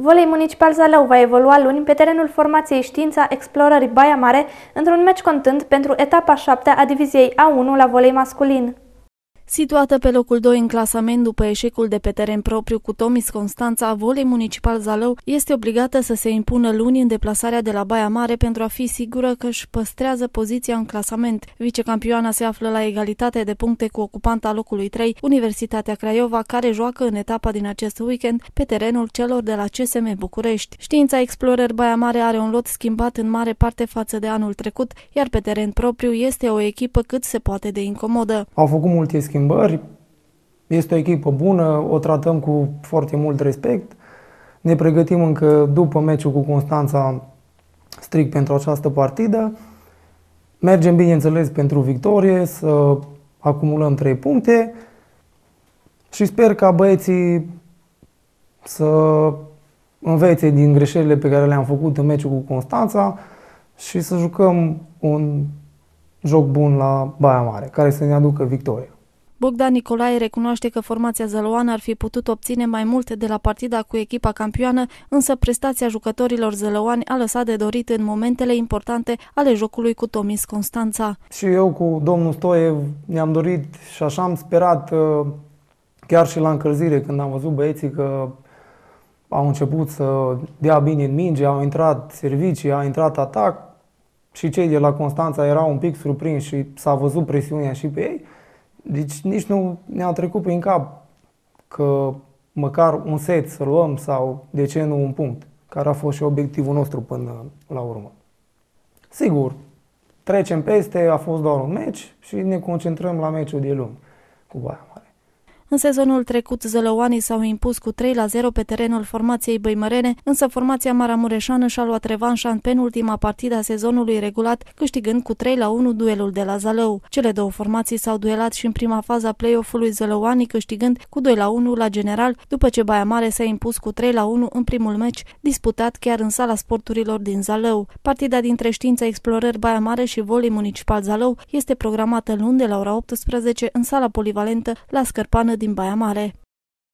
Volei Municipal Zalău va evolua luni pe terenul formației Știința Explorării Baia Mare într-un meci contând pentru etapa 7 a diviziei A1 la volei masculin. Situată pe locul 2 în clasament după eșecul de pe teren propriu cu Tomis Constanța, volei municipal Zalău este obligată să se impună luni în deplasarea de la Baia Mare pentru a fi sigură că își păstrează poziția în clasament. Vicecampioana se află la egalitate de puncte cu ocupanta locului 3, Universitatea Craiova, care joacă în etapa din acest weekend pe terenul celor de la CSM București. Știința Explorer Baia Mare are un lot schimbat în mare parte față de anul trecut, iar pe teren propriu este o echipă cât se poate de incomodă. Au făcut multe schimbări schimbări, este o echipă bună, o tratăm cu foarte mult respect. Ne pregătim încă după meciul cu Constanța strict pentru această partidă. Mergem, bineînțeles, pentru victorie, să acumulăm 3 puncte și sper ca băieții să învețe din greșelile pe care le-am făcut în meciul cu Constanța și să jucăm un joc bun la Baia Mare, care să ne aducă victorie. Bogdan Nicolae recunoaște că formația zăloană ar fi putut obține mai mult de la partida cu echipa campioană, însă prestația jucătorilor zăloani a lăsat de dorit în momentele importante ale jocului cu Tomis Constanța. Și eu cu domnul Stoie ne-am dorit și așa am sperat uh, chiar și la încălzire când am văzut băieții că au început să dea bine în minge, au intrat servicii, a intrat atac și cei de la Constanța erau un pic surprinși și s-a văzut presiunea și pe ei. Deci nici nu ne-a trecut prin cap că măcar un set să luăm sau de ce nu un punct, care a fost și obiectivul nostru până la urmă. Sigur, trecem peste, a fost doar un meci și ne concentrăm la meciul de luni cu Baia. În sezonul trecut, zălăoanii s-au impus cu 3 la 0 pe terenul formației băimărene, însă formația maramureșană și-a luat revanșa în penultima partidă a sezonului regulat, câștigând cu 3 la 1 duelul de la Zalău. Cele două formații s-au duelat și în prima fază a play-off-ului zălăoanii câștigând cu 2 la 1 la general, după ce Baia Mare s-a impus cu 3 la 1 în primul meci, disputat chiar în sala sporturilor din Zalău. Partida dintre Știința Explorări Baia Mare și Volei Municipal Zalău este programată luni de la ora 18 în sala polivalentă la Scărpană din Baia Mare.